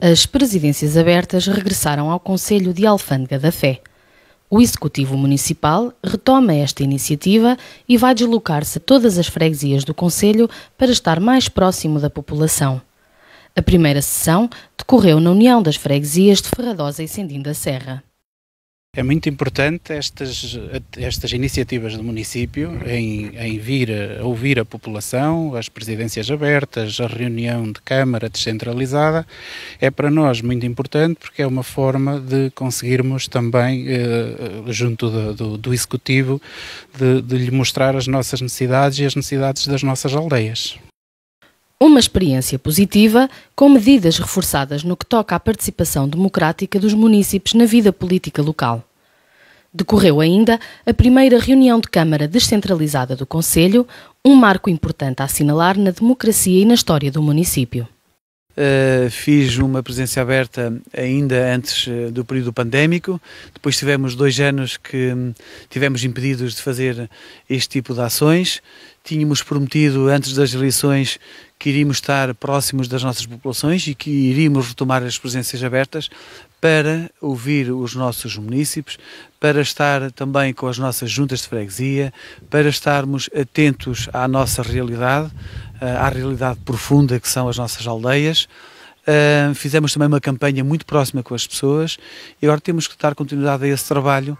as presidências abertas regressaram ao Conselho de Alfândega da Fé. O Executivo Municipal retoma esta iniciativa e vai deslocar-se a todas as freguesias do Conselho para estar mais próximo da população. A primeira sessão decorreu na União das Freguesias de Ferradosa e Sendim da Serra. É muito importante estas, estas iniciativas do município em, em vir a ouvir a população, as presidências abertas, a reunião de Câmara descentralizada. É para nós muito importante porque é uma forma de conseguirmos também, eh, junto do, do, do Executivo, de, de lhe mostrar as nossas necessidades e as necessidades das nossas aldeias. Uma experiência positiva, com medidas reforçadas no que toca à participação democrática dos munícipes na vida política local. Decorreu ainda a primeira reunião de Câmara descentralizada do Conselho, um marco importante a assinalar na democracia e na história do município. Uh, fiz uma presença aberta ainda antes uh, do período pandémico. Depois tivemos dois anos que um, tivemos impedidos de fazer este tipo de ações. Tínhamos prometido antes das eleições que iríamos estar próximos das nossas populações e que iríamos retomar as presenças abertas para ouvir os nossos municípios, para estar também com as nossas juntas de freguesia, para estarmos atentos à nossa realidade, eh, à realidade profunda que são as nossas aldeias. Uh, fizemos também uma campanha muito próxima com as pessoas e agora temos que dar continuidade a esse trabalho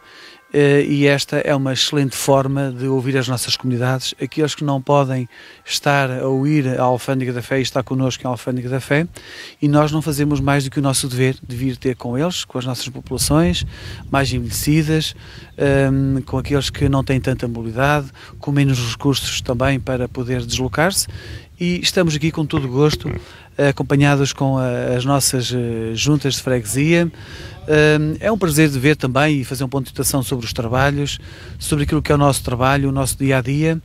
eh, e esta é uma excelente forma de ouvir as nossas comunidades. Aqueles que não podem estar a ouvir a Alfândega da Fé e estar connosco em Alfândega da Fé, e nós não fazemos mais do que o nosso dever de vir ter com eles, com as nossas populações mais envelhecidas, ehm, com aqueles que não têm tanta mobilidade, com menos recursos também para poder deslocar-se e estamos aqui com todo gosto, acompanhados com as nossas eh, juntas de freguesia, é um prazer de ver também e fazer um ponto de situação sobre os trabalhos, sobre aquilo que é o nosso trabalho, o nosso dia a dia.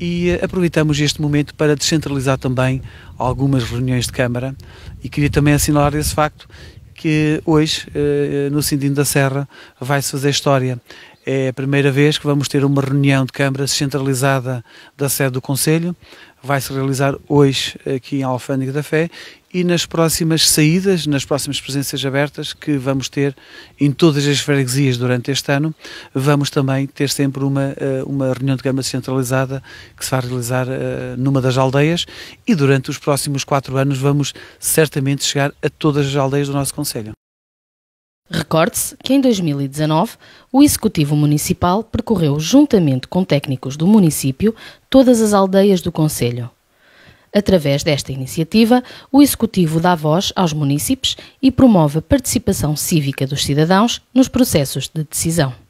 E eh, aproveitamos este momento para descentralizar também algumas reuniões de Câmara. E queria também assinalar esse facto que hoje, eh, eh, no Sindino da Serra, vai-se fazer história. É a primeira vez que vamos ter uma reunião de Câmara descentralizada da sede do Conselho. Vai-se realizar hoje aqui em Alfândega da Fé e nas próximas saídas, nas próximas presenças abertas que vamos ter em todas as freguesias durante este ano, vamos também ter sempre uma, eh, uma reunião de câmara centralizada que se vai realizar eh, numa das aldeias e durante os próximos quatro anos vamos certamente chegar a todas as aldeias do nosso Conselho. Recorde-se que em 2019 o Executivo Municipal percorreu, juntamente com técnicos do município, todas as aldeias do Conselho. Através desta iniciativa, o Executivo dá voz aos municípios e promove a participação cívica dos cidadãos nos processos de decisão.